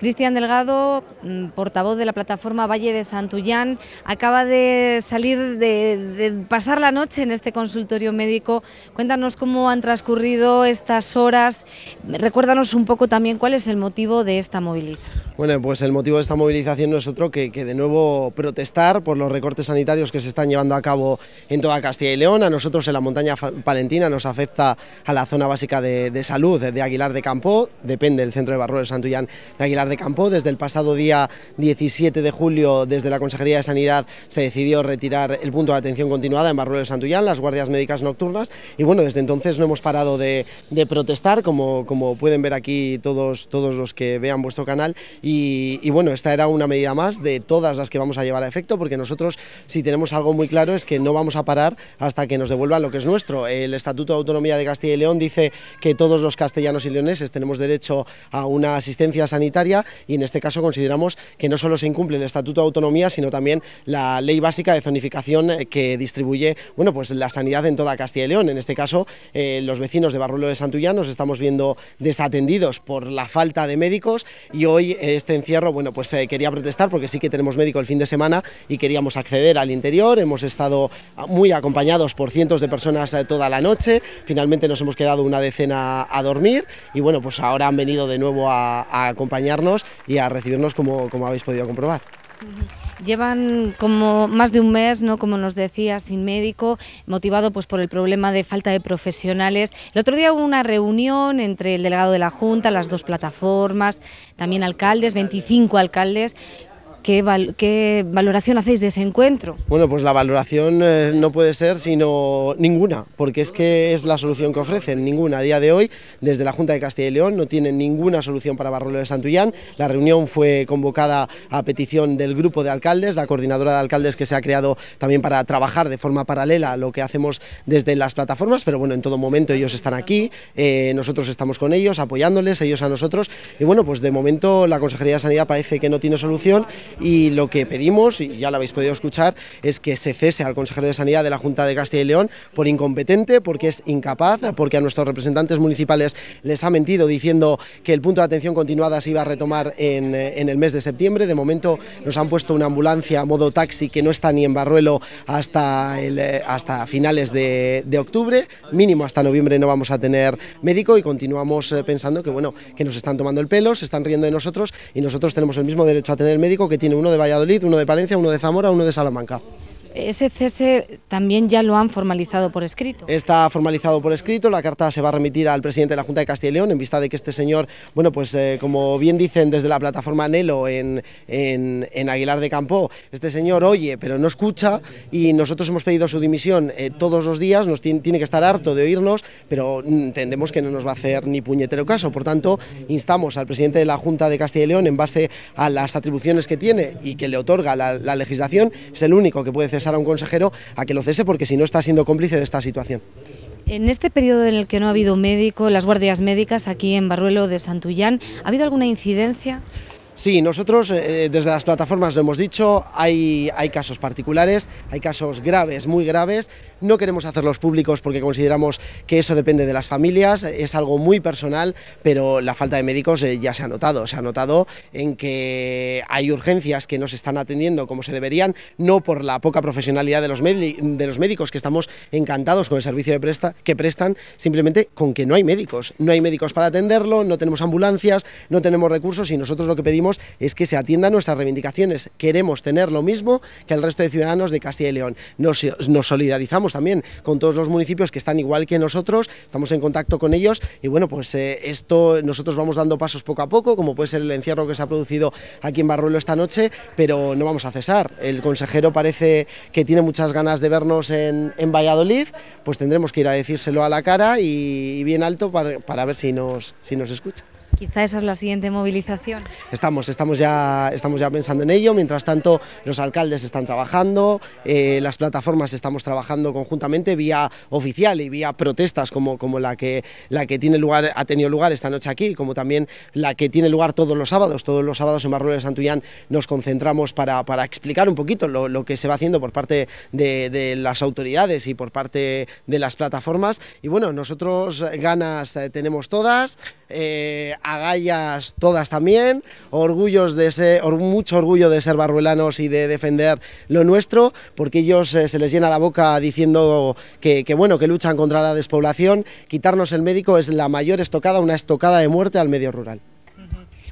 Cristian Delgado, mm, portavoz de la plataforma Valle de Santullán, acaba de salir de, pasar la noche en este consultorio médico. Cuéntanos cómo han transcurrido estas horas. Recuérdanos un poco también cuál es el motivo de esta movilidad. Bueno, pues el motivo de esta movilización no es otro que, de nuevo protestar por los recortes sanitarios que se están llevando a cabo en toda Castilla y León. A nosotros en la montaña palentina nos afecta a la zona básica de, salud de Aguilar de Campo, depende del centro de Barro de Santullán de Aguilar de Campo. Desde el pasado día 17 de julio, desde la Consejería de Sanidad se decidió retirar el punto de atención continuada en Barro de Santullán, las guardias médicas nocturnas. Y bueno, desde entonces no hemos parado de, de protestar, como, como pueden ver aquí todos, todos los que vean vuestro canal. Y y, bueno, esta era una medida más de todas las que vamos a llevar a efecto, porque nosotros si tenemos algo muy claro es que no vamos a parar hasta que nos devuelvan lo que es nuestro. El Estatuto de Autonomía de Castilla y León dice que todos los castellanos y leoneses tenemos derecho a una asistencia sanitaria y en este caso consideramos que no solo se incumple el Estatuto de Autonomía, sino también la Ley Básica de Zonificación eh, que distribuye bueno, pues la sanidad en toda Castilla y León. En este caso, eh, los vecinos de Barruelo de Santullán nos estamos viendo desatendidos por la falta de médicos y hoy este encierro, bueno, pues eh, quería protestar porque sí que tenemos médico el fin de semana y queríamos acceder al interior. Hemos estado ah, muy acompañados por cientos de personas eh, toda la noche. Finalmente nos hemos quedado una decena a dormir y bueno, pues ahora han venido de nuevo a, acompañarnos y a recibirnos como, como habéis podido comprobar. Llevan como más de un mes, ¿no? como nos decía, sin médico, motivado pues por el problema de falta de profesionales. El otro día hubo una reunión entre el delegado de la Junta, las dos plataformas, también alcaldes, 25 alcaldes, ¿Qué, valoración hacéis de ese encuentro? Bueno, pues la valoración eh, no puede ser sino ninguna, porque es que es la solución que ofrecen, ninguna. A día de hoy, desde la Junta de Castilla y León, no tienen ninguna solución para Barrolo de Santullán. La reunión fue convocada a petición del grupo de alcaldes, la coordinadora de alcaldes que se ha creado también para trabajar de forma paralela a lo que hacemos desde las plataformas, pero bueno, en todo momento ellos están aquí, eh, nosotros estamos con ellos, apoyándoles, ellos a nosotros, y bueno, pues de momento la Consejería de Sanidad parece que no tiene solución y lo que pedimos, y ya lo habéis podido escuchar, es que se cese al consejero de Sanidad de la Junta de Castilla y León por incompetente, porque es incapaz, porque a nuestros representantes municipales les ha mentido diciendo que el punto de atención continuada se iba a retomar en, eh, en el mes de septiembre. De momento nos han puesto una ambulancia a modo taxi que no está ni en Barruelo hasta, el, eh, hasta finales de, de, octubre, mínimo hasta noviembre no vamos a tener médico y continuamos eh, pensando que bueno que nos están tomando el pelo, se están riendo de nosotros y nosotros tenemos el mismo derecho a tener médico que tiene uno de Valladolid, uno de Palencia, uno de Zamora, uno de Salamanca. Ese cese también ya lo han formalizado por escrito. Está formalizado por escrito, la carta se va a remitir al presidente de la Junta de Castilla y León en vista de que este señor, bueno, pues eh, como bien dicen desde la plataforma Nelo en, en, Aguilar de Campo, este señor oye pero no escucha y nosotros hemos pedido su dimisión eh, todos los días, nos tiene, que estar harto de oírnos, pero entendemos que no nos va a hacer ni puñetero caso. Por tanto, instamos al presidente de la Junta de Castilla y León en base a las atribuciones que tiene y que le otorga la, legislación, es el único que puede hacer a un consejero a que lo cese porque si no está siendo cómplice de esta situación. En este periodo en el que no ha habido médico, las guardias médicas aquí en Barruelo de Santullán, ¿ha habido alguna incidencia? Sí, nosotros eh, eh, desde las plataformas lo hemos dicho, hay, hay casos particulares, hay casos graves, muy graves, no queremos hacerlos públicos porque consideramos que eso depende de las familias, es algo muy personal, pero la falta de médicos eh, ya se ha notado, se ha notado en que hay urgencias que no se están atendiendo como se deberían, no por la poca profesionalidad de los, de los médicos, que estamos encantados con el servicio que prestan, simplemente con que no hay médicos, no hay médicos para atenderlo, no tenemos ambulancias, no tenemos recursos y nosotros lo que pedimos es que se atiendan nuestras reivindicaciones. Queremos tener lo mismo que el resto de ciudadanos de Castilla y León. Nos, solidarizamos también con todos los municipios que están igual que nosotros, estamos en contacto con ellos y bueno, pues eh, esto nosotros vamos dando pasos poco a poco, como puede ser el encierro que se ha producido aquí en Barruelo esta noche, pero no vamos a cesar. El consejero parece que tiene muchas ganas de vernos en, Valladolid, pues tendremos que ir a decírselo a la cara y, bien alto para, ver si nos escucha. Quizá esa es la siguiente movilización. Estamos, estamos ya, estamos ya pensando en ello. Mientras tanto, los alcaldes están trabajando, eh, las plataformas estamos trabajando conjuntamente vía oficial y vía protestas como, como la, que, la que tiene lugar, ha tenido lugar esta noche aquí, como también la que tiene lugar todos los sábados. Todos los sábados en Barro de Santullán nos concentramos para, explicar un poquito lo, que se va haciendo por parte de, las autoridades y por parte de las plataformas. Y bueno, nosotros ganas eh, tenemos todas. Eh, agallas todas también, orgullos de ser, mucho orgullo de ser barruelanos y de defender lo nuestro, porque ellos eh, se les llena la boca diciendo que, bueno, que luchan contra la despoblación. Quitarnos el médico es la mayor estocada, una estocada de muerte al medio rural.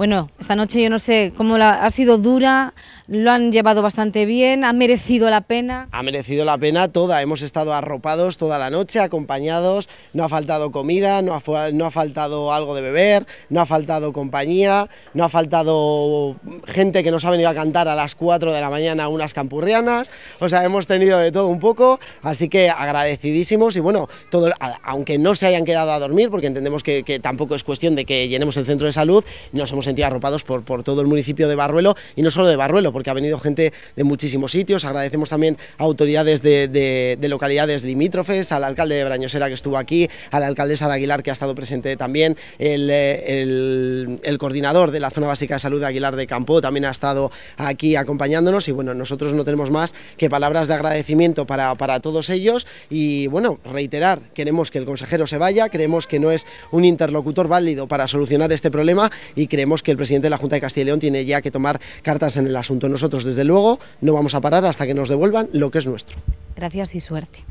Bueno, esta noche yo no sé cómo ha sido dura, lo han llevado bastante bien, ha merecido la pena. Ha merecido la pena toda, hemos estado arropados toda la noche, acompañados, no ha faltado comida, no ha, faltado algo de beber, no ha faltado compañía, no ha faltado gente que nos ha venido a cantar a las 4 de la mañana unas campurrianas, o sea, hemos tenido de todo un poco, así que agradecidísimos y bueno, todo, aunque no se hayan quedado a dormir, porque entendemos que, que tampoco es cuestión de que llenemos el centro de salud, nos hemos arropados por, todo el municipio de Barruelo y no solo de Barruelo, porque ha venido gente de muchísimos sitios. Agradecemos también a autoridades de, localidades limítrofes, al alcalde de Brañosera que estuvo aquí, a la alcaldesa de Aguilar que ha estado presente también, el, eh, coordinador de la zona básica de salud de Aguilar de Campo también ha estado aquí acompañándonos y bueno, nosotros no tenemos más que palabras de agradecimiento para, para todos ellos y bueno, reiterar, queremos que el consejero se vaya, creemos que no es un interlocutor válido para solucionar este problema y creemos que el presidente de la Junta de Castilla y León tiene ya que tomar cartas en el asunto. Nosotros, desde luego, no vamos a parar hasta que nos devuelvan lo que es nuestro. Gracias y suerte.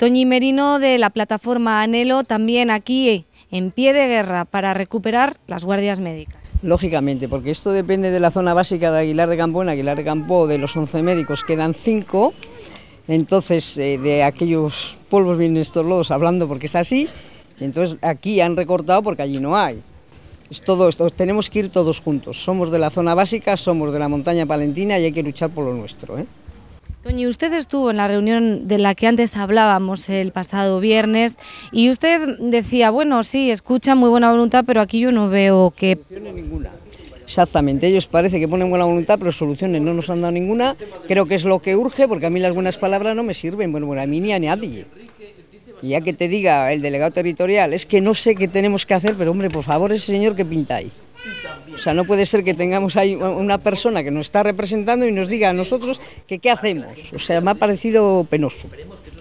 Toñi Merino de la plataforma Anhelo también aquí eh, en pie de guerra para recuperar las guardias médicas. Lógicamente, porque esto depende de la zona básica de Aguilar de Campo. En Aguilar de Campo de los 11 médicos quedan 5. Entonces, eh, de aquellos polvos vienen estos lodos hablando porque es así. Entonces, aquí han recortado porque allí no hay. todo tenemos que ir todos juntos. Somos de la zona básica, somos de la montaña palentina y hay que luchar por lo nuestro. ¿eh? Toñi, usted estuvo en la reunión de la que antes hablábamos el pasado viernes y usted decía, bueno, sí, escucha muy buena voluntad, pero aquí yo no veo que... ninguna. Exactamente, ellos parece que ponen buena voluntad, pero soluciones no nos han dado ninguna. Creo que es lo que urge, porque a mí las buenas palabras no me sirven, bueno, bueno a mí ni a nadie. Y ya que te diga el delegado territorial, es que no sé qué tenemos que hacer, pero hombre, por favor, ese señor que pinta ahí. O sea, no puede ser que tengamos ahí una persona que nos está representando y nos diga a nosotros que qué hacemos. O sea, me ha parecido penoso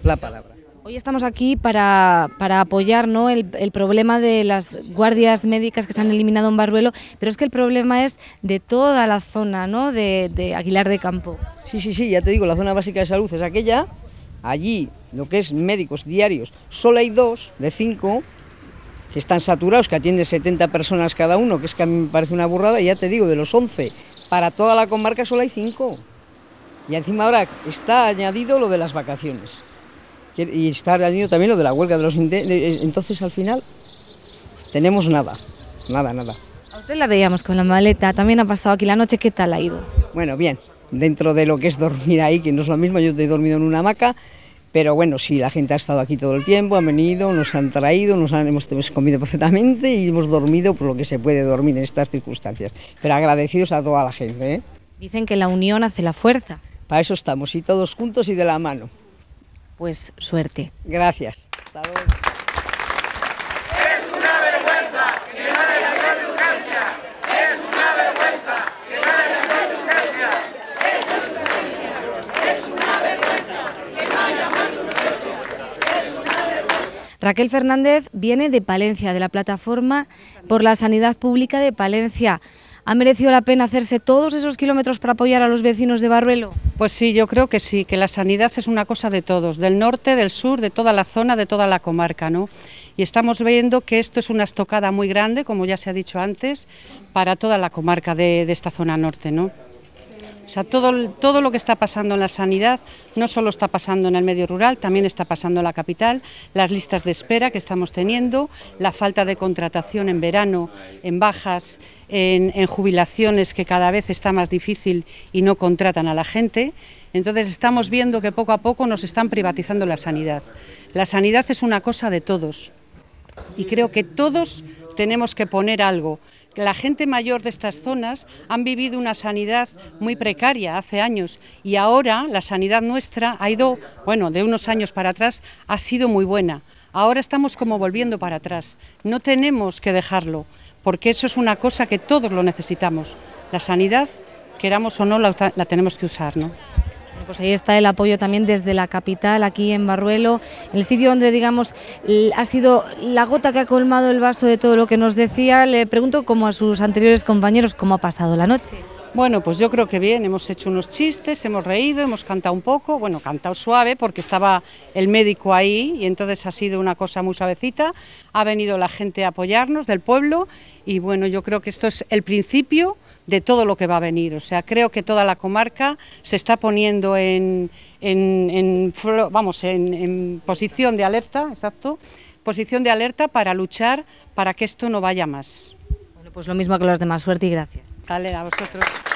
la palabra. Hoy estamos aquí para, apoyar ¿no? el, problema de las guardias médicas que se han eliminado en Barruelo, pero es que el problema es de toda la zona ¿no? de, de Aguilar de Campo. Sí, sí, sí, ya te digo, la zona básica de salud es aquella, allí lo que es médicos diarios, solo hay dos de cinco, que están saturados, que atiende 70 personas cada uno, que es que a mí me parece una burrada, y ya te digo, de los 11, para toda la comarca solo hay 5. Y encima ahora está añadido lo de las vacaciones. Y está añadido también lo de la huelga de los... Eh, entonces al final tenemos nada, nada, nada. A usted la veíamos con la maleta, también ha pasado aquí la noche, ¿qué tal ha ido? Bueno, bien, dentro de lo que es dormir ahí, que no es lo mismo, yo he dormido en una hamaca, pero bueno, sí, la gente ha estado aquí todo el tiempo, han venido, nos han traído, nos han, hemos, comido perfectamente y hemos dormido por lo que se puede dormir en estas circunstancias. Pero agradecidos a toda la gente. ¿eh? Dicen que la unión hace la fuerza. Para eso estamos, y todos juntos y de la mano. Pues suerte. Gracias. Raquel Fernández viene de Palencia, de la plataforma por la sanidad pública de Palencia. ¿Ha merecido la pena hacerse todos esos kilómetros para apoyar a los vecinos de Barruelo? Pues sí, yo creo que sí, que la sanidad es una cosa de todos, del norte, del sur, de toda la zona, de toda la comarca, ¿no? Y estamos viendo que esto es una estocada muy grande, como ya se ha dicho antes, para toda la comarca de, de esta zona norte, ¿no? O sea, todo, todo lo que está pasando en la sanidad no solo está pasando en el medio rural, también está pasando en la capital, las listas de espera que estamos teniendo, la falta de contratación en verano, en bajas, en, en jubilaciones que cada vez está más difícil y no contratan a la gente. Entonces estamos viendo que poco a poco nos están privatizando la sanidad. La sanidad es una cosa de todos y creo que todos tenemos que poner algo la gente mayor de estas zonas han vivido una sanidad muy precaria hace años y ahora la sanidad nuestra ha ido, bueno, de unos años para atrás, ha sido muy buena. Ahora estamos como volviendo para atrás. No tenemos que dejarlo, porque eso es una cosa que todos lo necesitamos. La sanidad, queramos o no, la, tenemos que usar. ¿no? Pues ahí está el apoyo también desde la capital, aquí en Barruelo, el sitio donde, digamos, ha sido la gota que ha colmado el vaso de todo lo que nos decía. Le pregunto, como a sus anteriores compañeros, cómo ha pasado la noche. Bueno, pues yo creo que bien, hemos hecho unos chistes, hemos reído, hemos cantado un poco, bueno, cantado suave porque estaba el médico ahí y entonces ha sido una cosa muy suavecita, ha venido la gente a apoyarnos del pueblo y bueno, yo creo que esto es el principio de todo lo que va a venir. O sea, creo que toda la comarca se está poniendo en, vamos, en, posición de alerta, exacto, posición de alerta para luchar para que esto no vaya más. Bueno, pues lo mismo que los demás. Suerte y gracias. a vosotros.